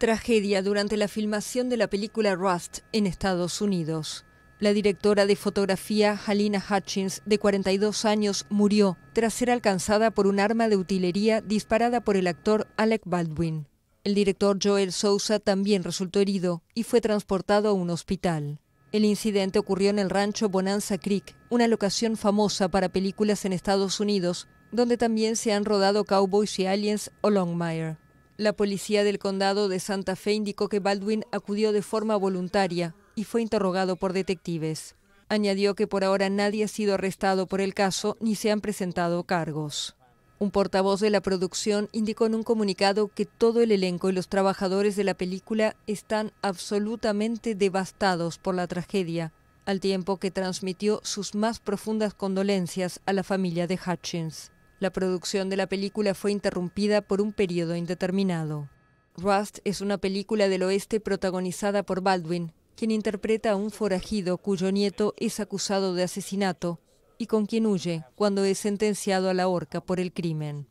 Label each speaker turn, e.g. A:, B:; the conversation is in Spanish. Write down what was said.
A: Tragedia durante la filmación de la película Rust en Estados Unidos. La directora de fotografía Halina Hutchins, de 42 años, murió tras ser alcanzada por un arma de utilería disparada por el actor Alec Baldwin. El director Joel Souza también resultó herido y fue transportado a un hospital. El incidente ocurrió en el rancho Bonanza Creek, una locación famosa para películas en Estados Unidos, donde también se han rodado Cowboys y Aliens o Longmire. La policía del condado de Santa Fe indicó que Baldwin acudió de forma voluntaria y fue interrogado por detectives. Añadió que por ahora nadie ha sido arrestado por el caso ni se han presentado cargos. Un portavoz de la producción indicó en un comunicado que todo el elenco y los trabajadores de la película están absolutamente devastados por la tragedia, al tiempo que transmitió sus más profundas condolencias a la familia de Hutchins. La producción de la película fue interrumpida por un periodo indeterminado. Rust es una película del oeste protagonizada por Baldwin, quien interpreta a un forajido cuyo nieto es acusado de asesinato y con quien huye cuando es sentenciado a la horca por el crimen.